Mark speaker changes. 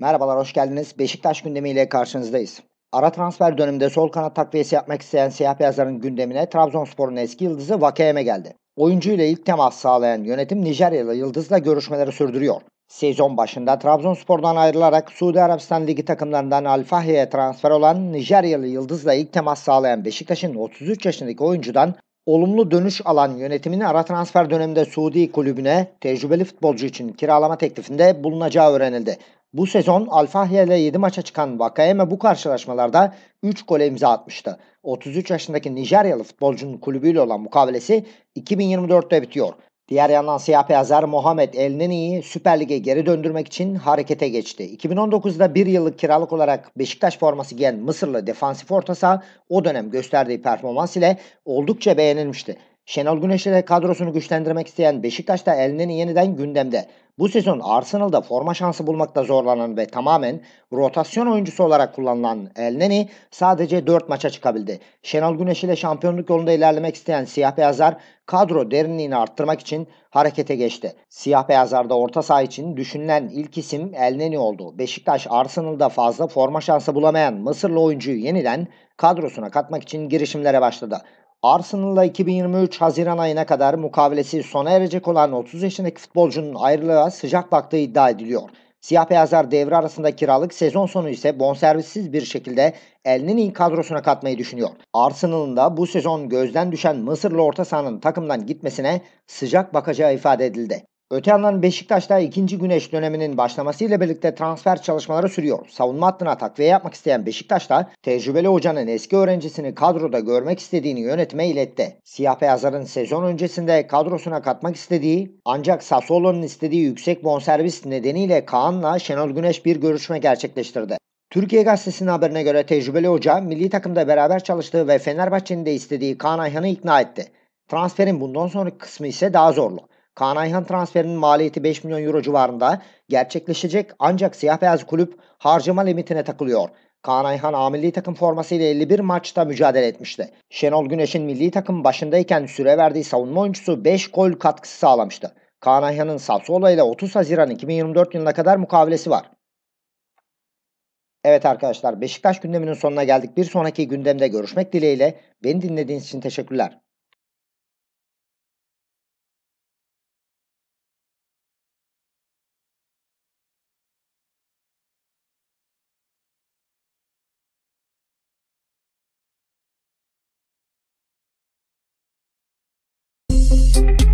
Speaker 1: Merhabalar, hoş geldiniz. Beşiktaş gündemiyle karşınızdayız. Ara transfer döneminde sol kanat takviyesi yapmak isteyen siyah beyazların gündemine Trabzonspor'un eski yıldızı Vakeyeme geldi. Oyuncuyla ilk temas sağlayan yönetim Nijeryalı Yıldız'la görüşmeleri sürdürüyor. Sezon başında Trabzonspor'dan ayrılarak Suudi Arabistan Ligi takımlarından Al transfer olan Nijeryalı Yıldız'la ilk temas sağlayan Beşiktaş'ın 33 yaşındaki oyuncudan Olumlu dönüş alan yönetimin ara transfer döneminde Suudi kulübüne tecrübeli futbolcu için kiralama teklifinde bulunacağı öğrenildi. Bu sezon Alfahya ile 7 maça çıkan Vakayeme bu karşılaşmalarda 3 gole imza atmıştı. 33 yaşındaki Nijeryalı futbolcunun kulübüyle olan mukavelesi 2024'te bitiyor. Diğer yandan siyah beyazlar Muhammed El Neni'yi Süper Lig'e geri döndürmek için harekete geçti. 2019'da bir yıllık kiralık olarak Beşiktaş forması giyen Mısırlı defansif orta saha o dönem gösterdiği performans ile oldukça beğenilmişti. Şenol Güneş ile kadrosunu güçlendirmek isteyen Beşiktaş da Elneni yeniden gündemde. Bu sezon Arsenal'da forma şansı bulmakta zorlanan ve tamamen rotasyon oyuncusu olarak kullanılan Elneni sadece 4 maça çıkabildi. Şenol Güneş ile şampiyonluk yolunda ilerlemek isteyen siyah beyazlar kadro derinliğini arttırmak için harekete geçti. Siyah beyazlarda orta saha için düşünülen ilk isim Elneni oldu. Beşiktaş Arsenal'da fazla forma şansı bulamayan Mısırlı oyuncuyu yeniden kadrosuna katmak için girişimlere başladı. Arsenal'la 2023 Haziran ayına kadar mukavelesi sona erecek olan 30 yaşındaki futbolcunun ayrılığa sıcak baktığı iddia ediliyor. Siyah beyazlar devre arasında kiralık sezon sonu ise bonservissiz bir şekilde elinin ilk kadrosuna katmayı düşünüyor. Arsenal'ın da bu sezon gözden düşen Mısırlı orta sahanın takımdan gitmesine sıcak bakacağı ifade edildi. Öte yandan Beşiktaş'ta ikinci güneş döneminin başlamasıyla birlikte transfer çalışmaları sürüyor. Savunma hattına takviye yapmak isteyen Beşiktaş'ta tecrübeli hocanın eski öğrencisini kadroda görmek istediğini yönetime iletti. Siyah beyazların sezon öncesinde kadrosuna katmak istediği ancak Sassuolo'nun istediği yüksek bonservis nedeniyle Kaan'la Şenol Güneş bir görüşme gerçekleştirdi. Türkiye Gazetesi'nin haberine göre tecrübeli hoca milli takımda beraber çalıştığı ve Fenerbahçe'nin de istediği Kaan Ayhan'ı ikna etti. Transferin bundan sonraki kısmı ise daha zorlu. Kaan Ayhan transferinin maliyeti 5 milyon euro civarında gerçekleşecek ancak siyah beyaz kulüp harcama limitine takılıyor. Kaan Ayhan A milli takım formasıyla 51 maçta mücadele etmişti. Şenol Güneş'in milli takım başındayken süre verdiği savunma oyuncusu 5 gol katkısı sağlamıştı. Kaan Ayhan'ın Sassuolo ile 30 Haziran 2024 yılına kadar mukavelesi var. Evet arkadaşlar Beşiktaş gündeminin sonuna geldik. Bir sonraki gündemde görüşmek dileğiyle. Beni dinlediğiniz için teşekkürler. Peace.